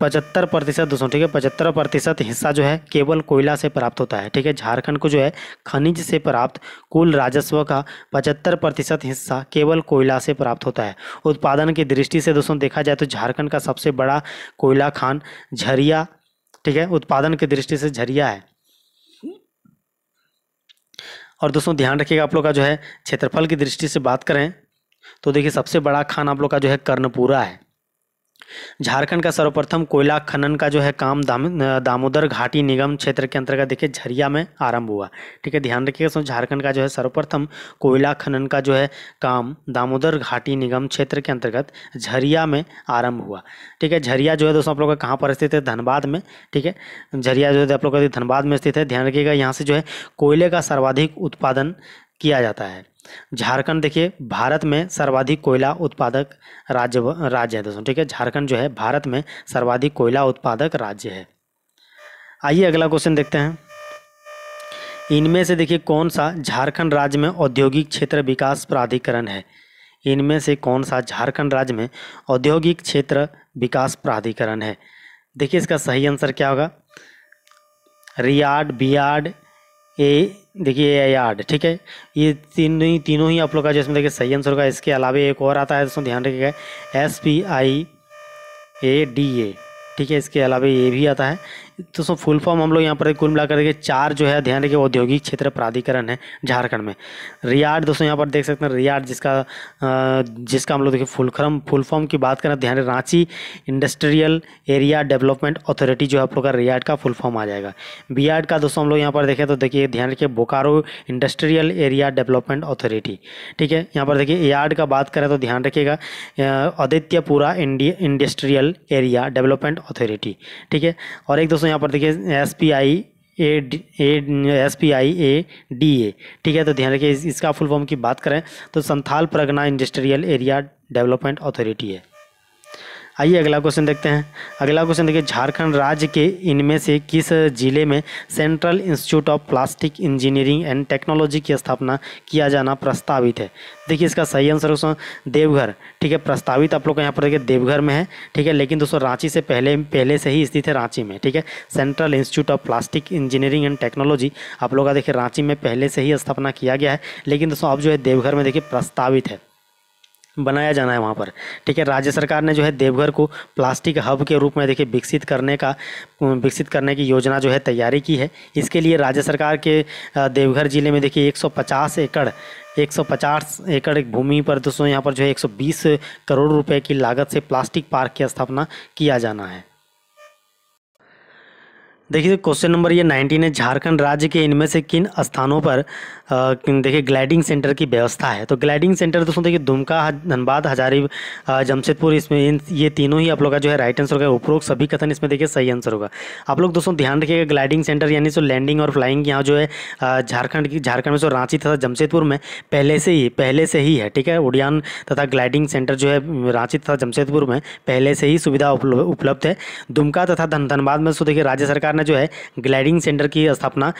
पचहत्तर प्रतिशत दोस्तों ठीक है पचहत्तर प्रतिशत हिस्सा जो है केवल कोयला से प्राप्त होता है ठीक है झारखंड को जो है खनिज से प्राप्त कुल राजस्व का पचहत्तर प्रतिशत हिस्सा केवल कोयला से प्राप्त होता है उत्पादन की दृष्टि से दोस्तों देखा जाए तो झारखंड का सबसे बड़ा कोयला खान झरिया ठीक है उत्पादन की दृष्टि से झरिया है और दोस्तों ध्यान रखिएगा आप लोग का जो है क्षेत्रफल की दृष्टि से बात करें तो देखिए सबसे बड़ा खान आप लोग का जो है कर्णपुरा है झारखंड का सर्वप्रथम कोयला खनन का जो है काम दाम, दामोदर घाटी निगम क्षेत्र के अंतर्गत देखिए झरिया में आरंभ हुआ ठीक है ध्यान रखिएगा झारखंड का जो है सर्वप्रथम कोयला खनन का जो है काम दामोदर घाटी निगम क्षेत्र के अंतर्गत झरिया में आरंभ हुआ ठीक है झरिया जो है दोस्तों आप लोग का कहाँ पर स्थित है धनबाद में ठीक है झरिया जो है आप लोग का धनबाद में स्थित है ध्यान रखिएगा यहाँ से जो है कोयले का सर्वाधिक उत्पादन किया जाता है झारखंड देखिए भारत में सर्वाधिक कोयला उत्पादक राज्य राज्य है दोस्तों ठीक है झारखंड जो है भारत में सर्वाधिक कोयला उत्पादक राज्य है आइए अगला क्वेश्चन देखते हैं इनमें से देखिए कौन सा झारखंड राज्य में औद्योगिक क्षेत्र विकास प्राधिकरण है इनमें से कौन सा झारखंड राज्य में औद्योगिक क्षेत्र विकास प्राधिकरण है देखिए इसका सही आंसर क्या होगा रियाड बियाड ए देखिए ये यार्ड ठीक है ये तीन ही तीनों ही आप लोग का जिसमें देखिए सही आंसर होगा इसके अलावा एक और आता है दोस्तों ध्यान रखिएगा S P I A D A ठीक है इसके अलावा ये भी आता है दोस्तों फुल फॉर्म हम लोग यहाँ पर कुल मिलाकर के चार जो है ध्यान रखिए औद्योगिक क्षेत्र प्राधिकरण है झारखंड में रियाड दोस्तों यहाँ पर देख सकते हैं रियाड जिसका जिसका हम लोग देखिए फुल फॉर्म फुल फॉर्म की बात करें ध्यान Ranchi industrial area development authority जो है आप लोग का रियाड का फुल फॉर्म आ जाएगा बी का दोस्तों हम लोग यहाँ पर देखें तो देखिए ध्यान रखिए Bokaro industrial area development authority ठीक है यहाँ पर देखिए यार्ड का बात करें तो ध्यान रखिएगा Adityapur industrial area development authority ठीक है और एक दोस्तों यहाँ पर देखिए S P I A D A S P I A D A ठीक है तो ध्यान रखिए इसका फुल फॉर्म की बात करें तो Santhal Pargana industrial area development authority है आइए अगला क्वेश्चन देखते हैं अगला क्वेश्चन देखिए झारखंड राज्य के इनमें से किस जिले में central institute of plastic engineering and technology की स्थापना किया जाना प्रस्तावित है देखिए इसका सही आंसर दोस्तों देवघर ठीक है प्रस्तावित आप लोग यहाँ पर देखिए देवघर में है ठीक है लेकिन दोस्तों रांची से पहले पहले से ही स्थित है रांची में ठीक है central institute of plastic engineering and technology आप लोग का देखिए रांची में पहले से ही स्थापना किया गया है लेकिन दोस्तों अब जो है देवघर में देखिए प्रस्तावित है बनाया जाना है वहाँ पर ठीक है राज्य सरकार ने जो है देवघर को प्लास्टिक हब के रूप में देखिए विकसित करने का विकसित करने की योजना जो है तैयारी की है इसके लिए राज्य सरकार के देवघर ज़िले में देखिए 150 एकड़ 150 एकड़ भूमि पर दोस्तों यहाँ पर जो है 120 करोड़ रुपए की लागत से प्लास्टिक पार्क की स्थापना किया जाना है देखिए क्वेश्चन नंबर ये नाइनटीन है झारखंड राज्य के इनमें से किन स्थानों पर देखिए ग्लाइडिंग सेंटर की व्यवस्था है तो ग्लाइडिंग सेंटर दोस्तों देखिए दुमका धनबाद हजारी जमशेदपुर इसमें इन ये तीनों ही आप लोग का जो है राइट आंसर होगा उपरोक्त सभी कथन इसमें देखिए सही आंसर होगा आप लोग दोस्तों ध्यान रखिएगा ग्लाइडिंग सेंटर यानी सो लैंडिंग और फ्लाइंग यहाँ जो है झारखंड की झारखंड में सो रांची तथा जमशेदपुर में पहले से ही पहले से ही है ठीक है उड़ियान तथा ग्लाइडिंग सेंटर जो है रांची तथा जमशेदपुर में पहले से ही सुविधा उपलब्ध है दुमका तथा धनबाद में सो तो देखिए राज्य सरकार ने ने जो है ग्लाइडिंग सेंटर की स्थापना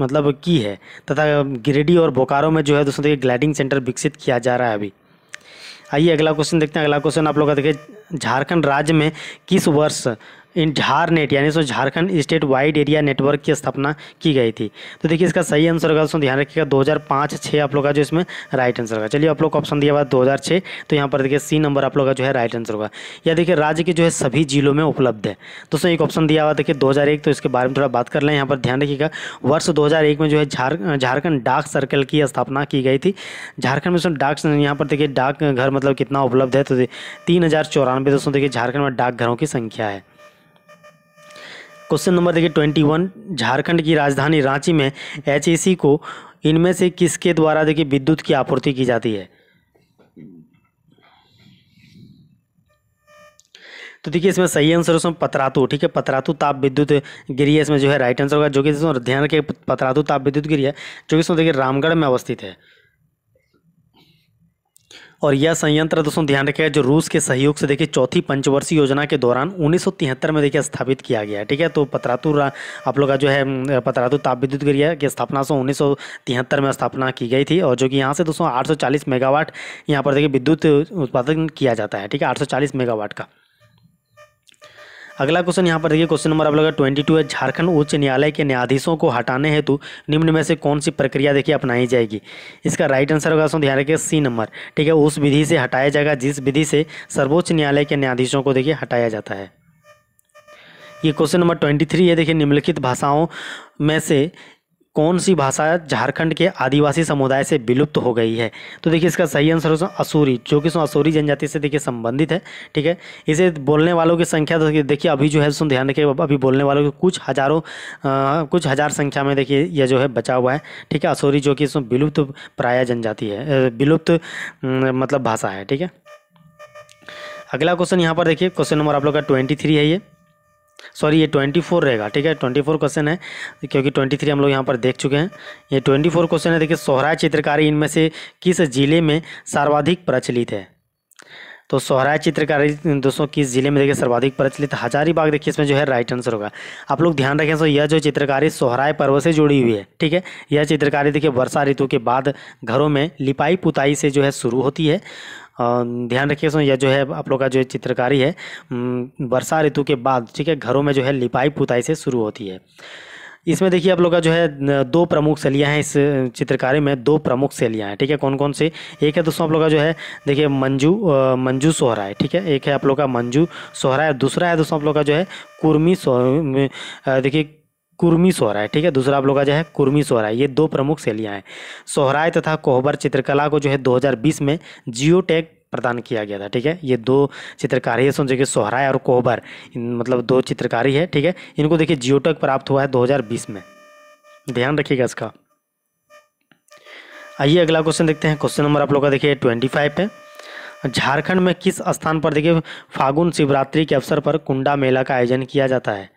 मतलब की है तथा गिरिडीह और बोकारो में जो है दोस्तों देखिए ग्लाइडिंग सेंटर विकसित किया जा रहा है अभी आइए अगला क्वेश्चन देखते हैं अगला क्वेश्चन आप लोग का देखिए झारखंड राज्य में किस वर्ष इन झारनेट यानी सो Jharkhand state wide area network की स्थापना की गई थी तो देखिए इसका सही आंसर होगा दोस्तों ध्यान रखिएगा दो हज़ार आप लोग का जो इसमें राइट आंसर होगा चलिए आप लोग को ऑप्शन दिया हुआ दो हज़ार तो यहाँ पर देखिए सी नंबर आप लोग का जो है राइट आंसर होगा या देखिए राज्य के जो है सभी जिलों में उपलब्ध है दोस्तों एक ऑप्शन दिया हुआ देखिए दो तो इसके बारे में थोड़ा बात कर लें यहाँ पर ध्यान रखिएगा वर्ष दो में जो है झारखंड डाक सर्कल की स्थापना की गई थी झारखंड में डाक यहाँ पर देखिए डाक घर मतलब कितना उपलब्ध है तो तीन हज़ार चौरानवे दोस्तों देखिए झारखंड में डाकघरों की संख्या है क्वेश्चन नंबर देखिए ट्वेंटी वन झारखंड की राजधानी रांची में एचईसी को इनमें से किसके द्वारा देखिए विद्युत की आपूर्ति की जाती है तो देखिए इसमें सही आंसर उसमें पतरातु ठीक है पतरातु ताप विद्युत गिरी इसमें जो है राइट आंसर होगा जो कि ध्यान रखिए पतरातु ताप विद्युत गिरी है जो कि इसमें देखिए रामगढ़ में अवस्थित है और यह संयंत्र दोस्तों ध्यान रखिएगा जो रूस के सहयोग से देखिए चौथी पंचवर्षीय योजना के दौरान उन्नीस में देखिए स्थापित किया गया ठीक है तो पतरातु आप लोग का जो है पतरातु ताप विद्युत गृह की स्थापना सौ उन्नीस में स्थापना की गई थी और जो कि यहाँ से दोस्तों आठ मेगावाट यहाँ पर देखिए विद्युत उत्पादन किया जाता है ठीक है आठ मेगावाट का अगला क्वेश्चन यहाँ पर देखिए क्वेश्चन नंबर आप लगा ट्वेंटी टू है झारखंड उच्च न्यायालय के न्यायाधीशों को हटाने हेतु निम्न में से कौन सी प्रक्रिया देखिए अपनाई जाएगी इसका राइट आंसर होगा ध्यान रखिए सी नंबर ठीक है उस विधि से हटाया जाएगा जिस विधि से सर्वोच्च न्यायालय के न्यायाधीशों को देखिए हटाया जाता है ये क्वेश्चन नंबर ट्वेंटी थ्री है देखिए निम्नलिखित भाषाओं में से कौन सी भाषा झारखंड के आदिवासी समुदाय से विलुप्त हो गई है तो देखिए इसका सही आंसर होगा असूरी जो कि असूरी जनजाति से देखिए संबंधित है ठीक है इसे बोलने वालों की संख्या तो देखिए अभी जो है सुन ध्यान रखिए अभी बोलने वालों की कुछ हज़ारों कुछ हज़ार संख्या में देखिए यह जो है बचा हुआ है ठीक है असूरी जो कि इसमें विलुप्त प्राय जनजाति है विलुप्त मतलब भाषा है ठीक है अगला क्वेश्चन यहाँ पर देखिए क्वेश्चन नंबर आप लोग का ट्वेंटी थ्री है ये सॉरी ये ट्वेंटी फोर रहेगा ठीक है ट्वेंटी फोर क्वेश्चन है क्योंकि ट्वेंटी थ्री हम लोग यहाँ पर देख चुके हैं ये ट्वेंटी फोर क्वेश्चन है देखिए सोहराय चित्रकारी इनमें से किस जिले में सर्वाधिक प्रचलित है तो सोहराय चित्रकारी दोस्तों किस जिले में देखिए सर्वाधिक प्रचलित हजारीबाग देखिए इसमें जो है राइट आंसर होगा आप लोग ध्यान रखें सो यह जो चित्रकारी सोहराय पर्व से जुड़ी हुई है ठीक है यह चित्रकारी देखिए वर्षा ऋतु के बाद घरों में लिपाई पुताई से जो है शुरू होती है ध्यान रखिए यह जो है आप लोग का जो चित्रकारी है वर्षा ऋतु के बाद ठीक है घरों में जो है लिपाई पुताई से शुरू होती है इसमें देखिए आप लोग का जो है दो प्रमुख शैलियाँ हैं इस चित्रकारी में दो प्रमुख शैलियाँ हैं ठीक है कौन कौन से एक है दोस्तों आप लोग का जो है देखिए मंजू मंजू सोहराय ठीक है एक है आप लोग का मंजू सोहराय दूसरा है दोस्तों आप लोग का जो है कुर्मी देखिए कुर्मी सोहराय ठीक है दूसरा आप लोग का जो है कुर्मी सोहराय ये दो प्रमुख शैलियाँ हैं सोहराय तथा कोहबर चित्रकला को जो है 2020 में जियो प्रदान किया गया था ठीक है ये दो चित्रकारी है समझे कि सोहराय और कोहबर मतलब दो चित्रकारी है ठीक है इनको देखिए जियोटेक प्राप्त हुआ है दो में ध्यान रखिएगा इसका आइए अगला क्वेश्चन देखते हैं क्वेश्चन नंबर आप लोग का देखिए ट्वेंटी फाइव पे झारखंड में किस स्थान पर देखिए फागुन शिवरात्रि के अवसर पर कुंडा मेला का आयोजन किया जाता है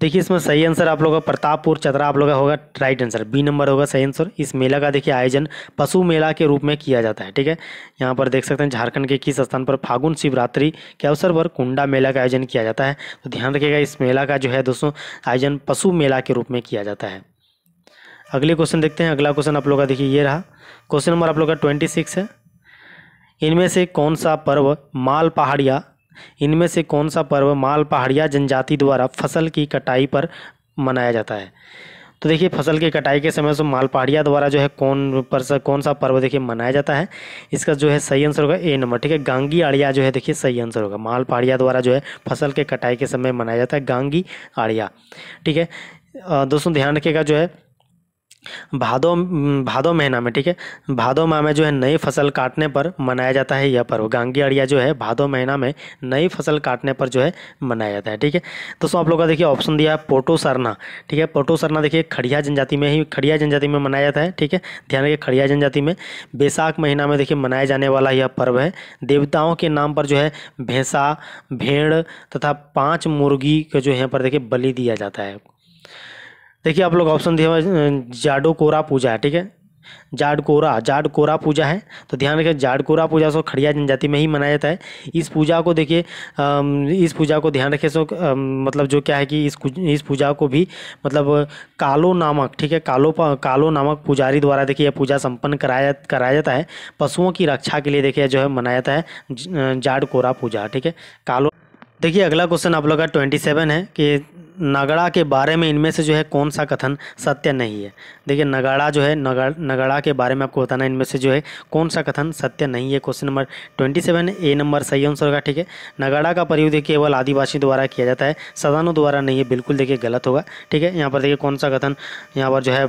देखिए इसमें सही आंसर आप लोग का प्रतापपुर चतरा आप लोग का होगा राइट आंसर बी नंबर होगा सही आंसर इस मेला का देखिए आयोजन पशु मेला के रूप में किया जाता है ठीक है यहाँ पर देख सकते हैं झारखंड के किस स्थान पर फागुन शिवरात्रि के अवसर पर कुंडा मेला का आयोजन किया जाता है तो ध्यान रखिएगा इस मेला का जो है दोस्तों आयोजन पशु मेला के रूप में किया जाता है अगले क्वेश्चन देखते हैं अगला क्वेश्चन आप लोग का देखिए ये रहा क्वेश्चन नंबर आप लोग का ट्वेंटी सिक्स है इनमें से कौन सा पर्व माल पहाड़िया इनमें से कौन सा पर्व माल पहाड़िया जनजाति द्वारा फसल की कटाई पर मनाया जाता है तो देखिए फसल की कटाई के समय माल पहाड़िया द्वारा जो है कौन पर कौन सा पर्व देखिए मनाया जाता है इसका जो है सही आंसर होगा ए नंबर ठीक है गांगी आड़िया जो है देखिए सही आंसर होगा माल पहाड़िया द्वारा जो है फसल के कटाई के समय मनाया जाता है गांगी आड़िया ठीक है दोस्तों ध्यान रखिएगा जो है भादो भादो महीना में ठीक है भादो माह में जो है नई फसल काटने पर मनाया जाता है यह पर्व गांगी अड़िया जो है भादो महीना में नई फसल काटने पर जो है मनाया जाता है ठीक है दोस्तों आप लोग का देखिए ऑप्शन दिया है पोटो सरना ठीक है पोटो सरना देखिए खड़िया जनजाति में ही खड़िया जनजाति में मनाया जाता है ठीक है ध्यान रखिए खड़िया जनजाति में बैसाख महीना में देखिए मनाया जाने वाला यह पर्व है देवताओं के नाम पर जो है भैंसा भेड़ तथा पाँच मुर्गी का जो यहाँ पर देखिए बलि दिया जाता है देखिए आप लोग ऑप्शन दिया हुआ है जाडो कोरा पूजा है ठीक है जाड कोरा जाड कोरा पूजा है तो ध्यान रखें जाड कोरा पूजा सो खड़िया जनजाति में ही मनाया जाता है इस पूजा को देखिए इस पूजा को ध्यान रखें सो मतलब जो क्या है कि इस इस पूजा को भी मतलब कालो नामक ठीक है कालो कालो नामक पुजारी द्वारा देखिए यह पूजा संपन्न कराया कराया जाता है पशुओं की रक्षा के लिए देखिए जो है मनाया जाता है जाड कोरा पूजा ठीक है कालो देखिए अगला क्वेश्चन आप लोग का ट्वेंटी सेवन है कि नगड़ा के बारे में इनमें से जो है कौन सा कथन सत्य नहीं है देखिए नगाड़ा जो है नगड़ नगड़ा के बारे में आपको बताना है इनमें से जो है कौन सा कथन सत्य नहीं है question number twenty seven A number सही आंसर होगा ठीक है नगाड़ा का प्रयोग केवल आदिवासी द्वारा किया जाता है सदनों द्वारा नहीं है बिल्कुल देखिए गलत होगा ठीक है यहाँ पर देखिए कौन सा कथन यहाँ पर जो है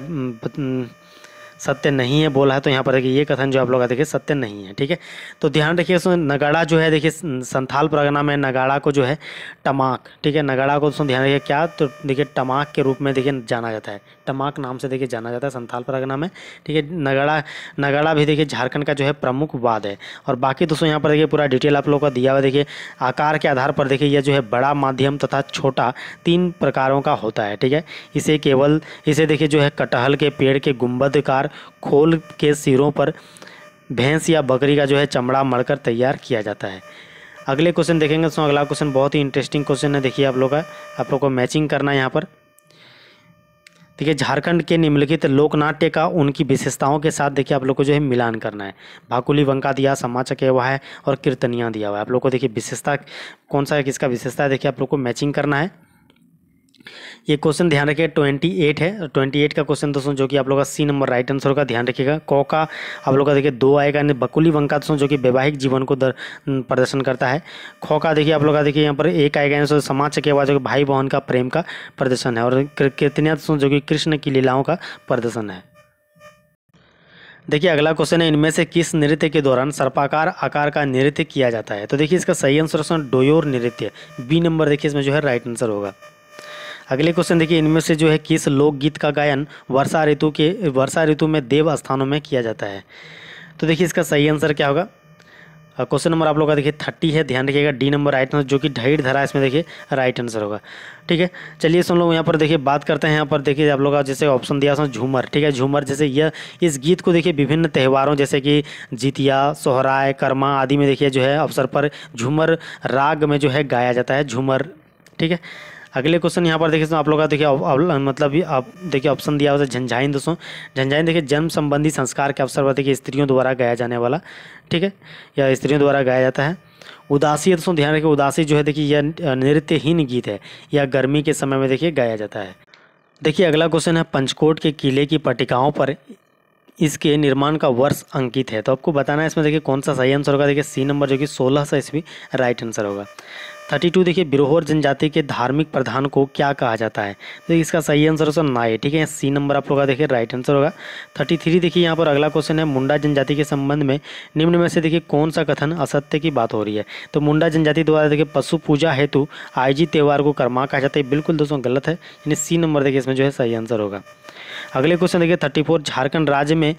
सत्य नहीं है बोला है तो यहाँ पर देखिए ये कथन जो आप लोग देखिए सत्य नहीं है ठीक है तो ध्यान रखिए उसमें नगाड़ा जो है देखिए संथाल परगना में नगाड़ा को जो है टमाक ठीक है नगाड़ा को उसमें ध्यान रखिए क्या तो देखिए टमाक के रूप में देखिए जाना जाता है टमाक नाम से देखिए जाना जाता है संथाल परगना में ठीक है नगाड़ा नगाड़ा भी देखिए झारखंड का जो है प्रमुख वाद है और बाकी दोस्तों यहाँ पर देखिए पूरा डिटेल आप लोग का दिया हुआ देखिए आकार के आधार पर देखिए यह जो है बड़ा माध्यम तथा छोटा तीन प्रकारों का होता है ठीक है इसे केवल इसे देखिए जो है कटहल के पेड़ के गुंबदकार खोल के सिरों पर भैंस या बकरी का जो है चमड़ा मड़कर तैयार किया जाता है अगले क्वेश्चन देखेंगे दोस्तों अगला क्वेश्चन बहुत ही इंटरेस्टिंग क्वेश्चन है देखिए आप लोग का आप लोग को मैचिंग करना है यहाँ पर देखिए झारखंड के निम्नलिखित लोकनाट्य का उनकी विशेषताओं के साथ देखिए आप लोग को जो है मिलान करना है भाकुली वंका दिया समाचक हुआ है और कीर्तनिया दिया हुआ है आप लोग को देखिए विशेषता कौन सा है किसका विशेषता है देखिए आप लोग को मैचिंग करना है ये क्वेश्चन ध्यान रखिए ट्वेंटी एट है ट्वेंटी एट का क्वेश्चन दोस्तों जो कि आप लोग का सी नंबर राइट आंसर होगा ध्यान रखिएगा कौ का आप लोग का देखिए दो आएगा बकुली वंका दोस्तों जो कि वैवाहिक जीवन को दर, प्रदर्शन करता है ख का देखिए आप लोग का देखिए यहाँ पर एक आएगा यानी समाज के बाद जो कि भाई बहन का प्रेम का प्रदर्शन है और कितने दोस्तों जो कि कृष्ण की लीलाओं का प्रदर्शन है देखिए अगला क्वेश्चन है इनमें से किस नृत्य के दौरान सर्पाकार आकार का नृत्य किया जाता है तो देखिए इसका सही आंसर डोयोर नृत्य बी नंबर देखिए इसमें जो है राइट आंसर होगा अगले क्वेश्चन देखिए इनमें से जो है किस लोकगीत का गायन वर्षा ऋतु के वर्षा ऋतु में देव स्थानों में किया जाता है तो देखिए इसका सही आंसर क्या होगा क्वेश्चन नंबर आप लोग का देखिए थर्टी है ध्यान रखिएगा डी नंबर राइट आंसर जो कि ढाई धरा इसमें देखिए राइट आंसर होगा ठीक है चलिए सुन लोग यहाँ पर देखिए बात करते हैं यहाँ पर देखिए आप लोग का जैसे ऑप्शन दिया झूमर ठीक है झूमर जैसे यह इस गीत को देखिए विभिन्न त्यौहारों जैसे कि जीतिया सोहराय कर्मा आदि में देखिए जो है अवसर पर झूमर राग में जो है गाया जाता है झूमर ठीक है अगले क्वेश्चन यहाँ पर देखिए आप लोग का देखिए मतलब आप देखिए ऑप्शन दिया हुआ है झंझाइन दोस्तों झंझाइन देखिए जन्म संबंधी संस्कार के अवसर पर देखिए स्त्रियों द्वारा गाया जाने वाला ठीक है या स्त्रियों द्वारा गाया जाता है उदासी दोस्तों ध्यान रखिए उदासी जो है देखिए यह नृत्यहीन गीत है यह गर्मी के समय में देखिए गाया जाता है देखिए अगला क्वेश्चन है पंचकोट के किले की पटिकाओं पर इसके निर्माण का वर्ष अंकित है तो आपको बताना है इसमें देखिए कौन सा सही आंसर होगा देखिए सी नंबर जो कि सोलह सा ईस्वी राइट आंसर होगा थर्टी टू देखिए बिरोहर जनजाति के धार्मिक प्रधान को क्या कहा जाता है तो इसका सही आंसर होगा नाय ठीक है सी नंबर आप लोग का देखिए राइट आंसर होगा थर्टी थ्री देखिए यहाँ पर अगला क्वेश्चन है मुंडा जनजाति के संबंध में निम्न में से देखिए कौन सा कथन असत्य की बात हो रही है तो मुंडा जनजाति द्वारा देखिए पशु पूजा हेतु आयोजित त्यौहार को कर्मा कहा जाता है बिल्कुल दोस्तों गलत है यानी सी नंबर देखिए इसमें जो है सही आंसर होगा अगले क्वेश्चन देखिए थर्टी फोर झारखंड राज्य में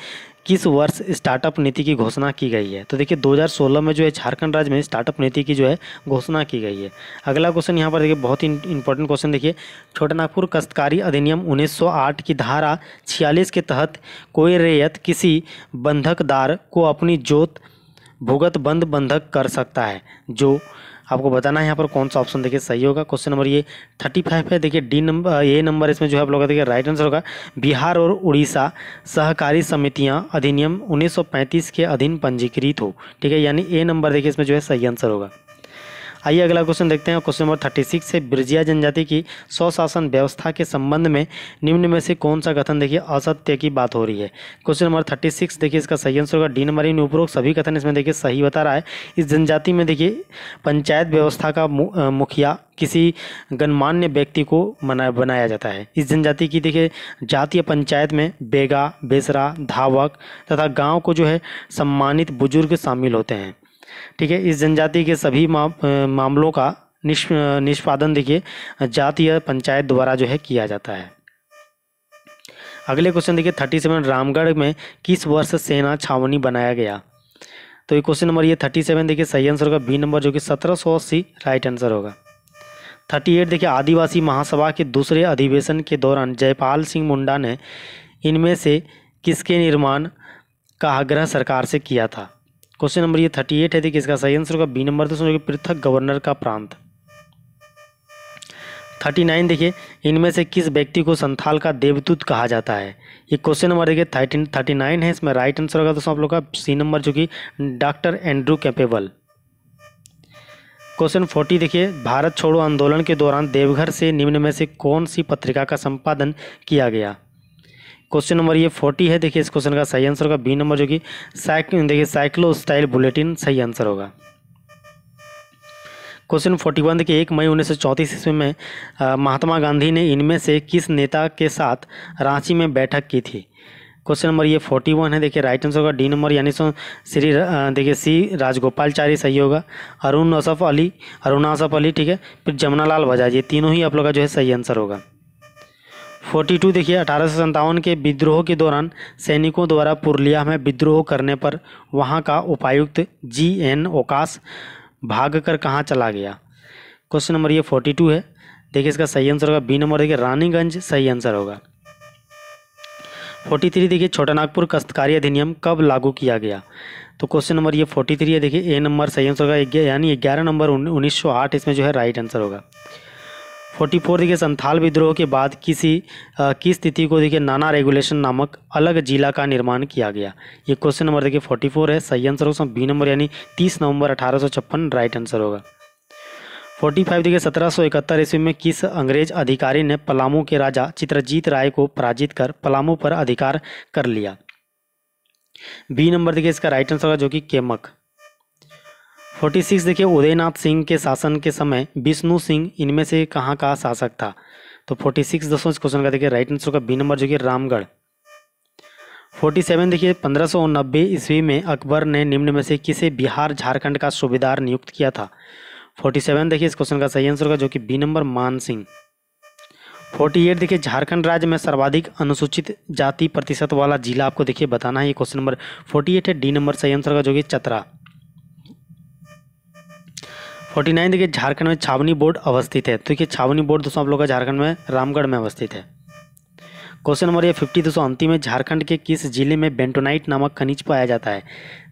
किस वर्ष स्टार्टअप नीति की घोषणा की गई है तो देखिए 2016 में जो है झारखंड राज्य में स्टार्टअप नीति की जो है घोषणा की गई है अगला क्वेश्चन यहाँ पर देखिए बहुत ही इंपॉर्टेंट क्वेश्चन देखिए छोटनागपुर कस्तकारी अधिनियम 1908 की धारा 46 के तहत कोई रेयत किसी बंधकदार को अपनी जोत भुगत बंद बंधक कर सकता है जो आपको बताना है यहाँ पर कौन सा ऑप्शन देखिए सही होगा क्वेश्चन नंबर ये थर्टी फाइव है देखिए डी नंबर ए नंबर इसमें जो है आप लोग देखिए राइट आंसर होगा बिहार और उड़ीसा सहकारी समितियाँ अधिनियम उन्नीस के अधीन पंजीकृत हो ठीक है यानी ए नंबर देखिए इसमें जो है सही आंसर होगा आइए अगला क्वेश्चन देखते हैं क्वेश्चन नंबर थर्टी सिक्स है ब्रजिया जनजाति की स्वशासन व्यवस्था के संबंध में निम्न में से कौन सा कथन देखिए असत्य की बात हो रही है क्वेश्चन नंबर थर्टी सिक्स देखिए इसका सही आंसर होगा डी नंबर इन उपरोक्त सभी कथन इसमें देखिए सही बता रहा है इस जनजाति में देखिए पंचायत व्यवस्था का मुखिया किसी गणमान्य व्यक्ति को मना बनाया जाता है इस जनजाति की देखिए जातीय पंचायत में बेगा बेसरा धावक तथा गांव को जो है सम्मानित बुजुर्ग शामिल होते हैं ठीक है इस जनजाति के सभी मा, मामलों का निष् निष्पादन देखिए जातीय पंचायत द्वारा जो है किया जाता है अगले क्वेश्चन देखिए थर्टी सेवन रामगढ़ में किस वर्ष सेना छावनी बनाया गया तो ये क्वेश्चन नंबर ये थर्टी सेवन देखिए सही आंसर होगा बी नंबर जो कि सत्रह सौ अस्सी राइट आंसर होगा थर्टी एट देखिए आदिवासी महासभा के दूसरे अधिवेशन के दौरान जयपाल सिंह मुंडा ने इनमें से किसके निर्माण का आग्रह सरकार से किया था क्वेश्चन नंबर ये थर्टी एट है देखिए इसका सही आंसर होगा बी नंबर दोस्तों पृथक गवर्नर का प्रांत थर्टी नाइन देखिए इनमें से किस व्यक्ति को संथाल का देवदूत कहा जाता है ये क्वेश्चन नंबर देखिए थर्टीन थर्टी नाइन है इसमें राइट आंसर होगा दोस्तों आप लोग का सी नंबर जो कि doctor Andrew Campbell question forty देखिए भारत छोड़ो आंदोलन के दौरान देवघर से निम्न में से कौन सी पत्रिका का संपादन किया गया क्वेश्चन नंबर ये फोर्टी है देखिए इस क्वेश्चन का सही आंसर होगा बी नंबर जो कि साइक देखिए साइक्लो स्टाइल बुलेटिन सही आंसर होगा क्वेश्चन फोर्टी वन देखिए एक मई उन्नीस सौ चौंतीस ईस्वी में महात्मा गांधी ने इनमें से किस नेता के साथ रांची में बैठक की थी क्वेश्चन नंबर ये फोर्टी वन है देखिए राइट आंसर होगा डी नंबर यानी सो श्री देखिए सी राजगोपालचारी सही होगा अरुण असफ अली अरुण असफ अली ठीक है फिर जमुनालाल बजाज ये तीनों ही आप लोग का जो है सही आंसर होगा फोर्टी टू देखिए अठारह के विद्रोह के दौरान सैनिकों द्वारा पुरलिया में विद्रोह करने पर वहाँ का उपायुक्त जी एन ओकाश भाग कर कहाँ चला गया क्वेश्चन नंबर ये फोर्टी टू है देखिए इसका सही आंसर होगा बी नंबर देखिए रानीगंज सही आंसर होगा फोर्टी थ्री देखिए छोटा नागपुर कस्तकारी अधिनियम कब लागू किया गया तो क्वेश्चन नंबर ये फोर्टी थ्री है देखिए ए नंबर सही आंसर होगा यानी ग्यारह नंबर उन्नीस सौ आठ इसमें जो है राइट आंसर होगा फोर्टी फोर देखिए संथाल विद्रोह के बाद किसी किस स्थिति को देखिए नाना रेगुलेशन नामक अलग जिला का निर्माण किया गया ये क्वेश्चन नंबर देखिए फोर्टी फोर है सही आंसर होगा बी नंबर यानी तीस नवंबर अठारह राइट आंसर होगा फोर्टी फाइव देखिए सत्रह सौ इकहत्तर ईस्वी में किस अंग्रेज अधिकारी ने पलामू के राजा चित्रजीत राय को पराजित कर पलामू पर अधिकार कर लिया बी नंबर देखिए इसका राइट आंसर होगा जो कि केमक फोर्टी सिक्स देखिए उदयनाथ सिंह के शासन के समय विष्णु सिंह इनमें से कहाँ का शासक था तो फोर्टी सिक्स दोस्तों क्वेश्चन का देखिए राइट आंसर का बी नंबर जो कि रामगढ़ फोर्टी सेवन देखिए पंद्रह सौ नब्बे ईस्वी में अकबर ने निम्न में से किसे बिहार झारखंड का सूबेदार नियुक्त किया था फोर्टी सेवन देखिए इस क्वेश्चन का सही आंसर होगा जो कि बी नंबर मान सिंह फोर्टी एट देखिए झारखंड राज्य में सर्वाधिक अनुसूचित जाति प्रतिशत वाला जिला आपको देखिए बताना है ये क्वेश्चन नंबर फोर्टी एट है डी नंबर सही आंसर होगा जो कि चतरा फोर्टी नाइन देखिए झारखंड में छावनी बोर्ड अवस्थित है तो देखिए छावनी बोर्ड दोस्तों आप लोग का झारखंड में रामगढ़ में अवस्थित है क्वेश्चन नंबर ये फिफ्टी दोस्तों अंतिम है झारखंड के किस जिले में बेंटोनाइट नामक खनिज पाया जाता है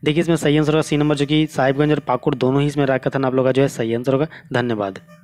देखिए इसमें सही आंसर होगा सी नंबर जो कि साहिबगंज और पाकुड़ दोनों ही इसमें राय कथन आप लोग का जो है सही आंसर होगा धन्यवाद